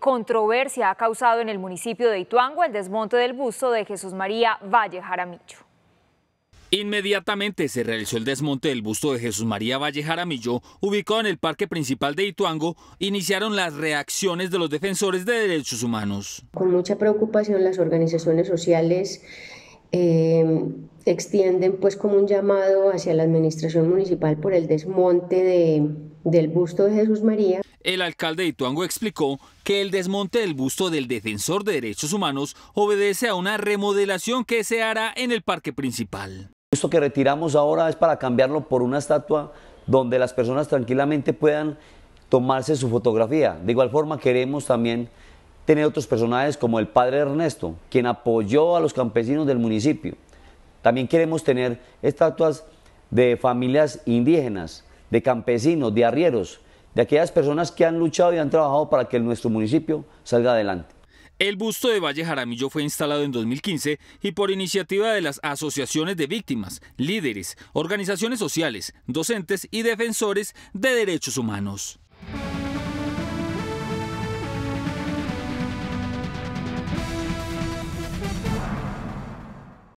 controversia ha causado en el municipio de Ituango el desmonte del busto de Jesús María Valle Jaramillo. Inmediatamente se realizó el desmonte del busto de Jesús María Valle Jaramillo, ubicado en el parque principal de Ituango, iniciaron las reacciones de los defensores de derechos humanos. Con mucha preocupación las organizaciones sociales eh, extienden pues como un llamado hacia la administración municipal por el desmonte de, del busto de Jesús María. El alcalde de Ituango explicó que el desmonte del busto del defensor de derechos humanos obedece a una remodelación que se hará en el parque principal. Esto que retiramos ahora es para cambiarlo por una estatua donde las personas tranquilamente puedan tomarse su fotografía. De igual forma queremos también tener otros personajes como el padre Ernesto, quien apoyó a los campesinos del municipio. También queremos tener estatuas de familias indígenas, de campesinos, de arrieros, de aquellas personas que han luchado y han trabajado para que nuestro municipio salga adelante. El busto de Valle Jaramillo fue instalado en 2015 y por iniciativa de las asociaciones de víctimas, líderes, organizaciones sociales, docentes y defensores de derechos humanos.